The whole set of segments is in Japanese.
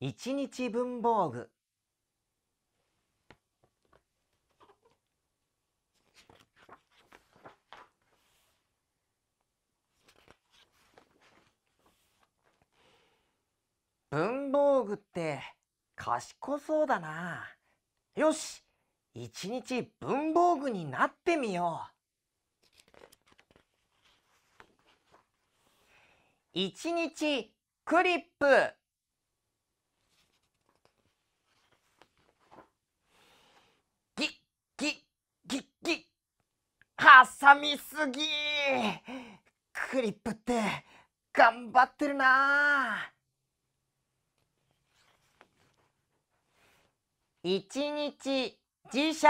一日文房具文房具って賢そうだなよし一日文房具になってみよう一日クリップ挟みすぎクリップって頑張ってるな一日磁石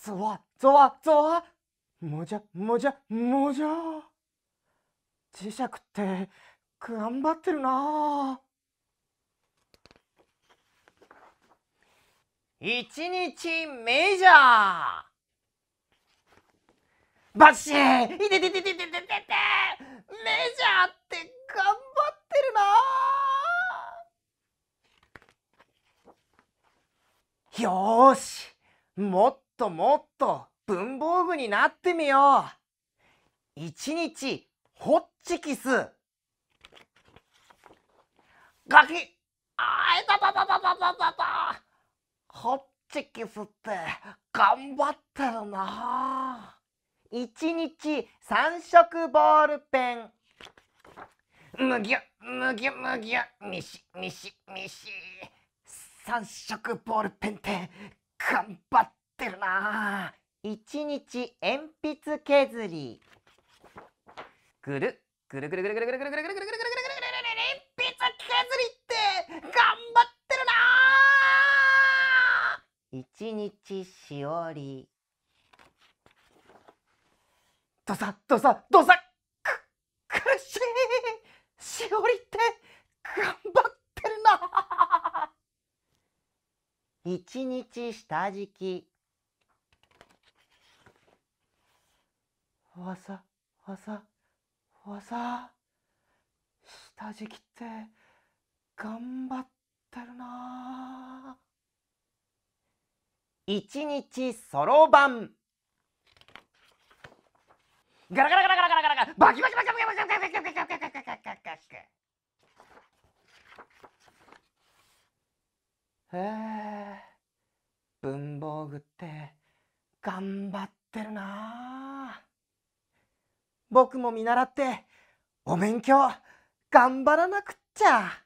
ゾワゾワゾワもじゃもじゃもじゃ磁石って頑張ってるな1日メジャーバッシーいててててててててメジャーって頑張ってるなよしもっともっと文房具になってみよう一日ホッチキスガキあーいたたたたたたたたチキスって頑張ってるな1日3色ボールペンむぎゅむぎゅむぎゅみしみしみし3色ボールペンって頑張ってるな1日鉛筆削りぐるぐるぐるぐるぐるぐるぐるぐるぐるぐる一日しおり。どさどさどさく、苦しいしおりって頑張ってるな一日下敷き。わざわざわざ下敷きって頑張ってるな一日そろばんガラガラガラガラガラガラ文房具って頑張ってるな僕も見習ってお勉強頑張らなくっちゃ。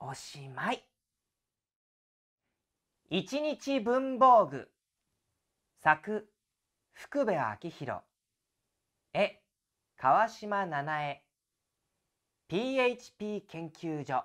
おしまい。一日文房具作福部昭弘絵川島七重 PHP 研究所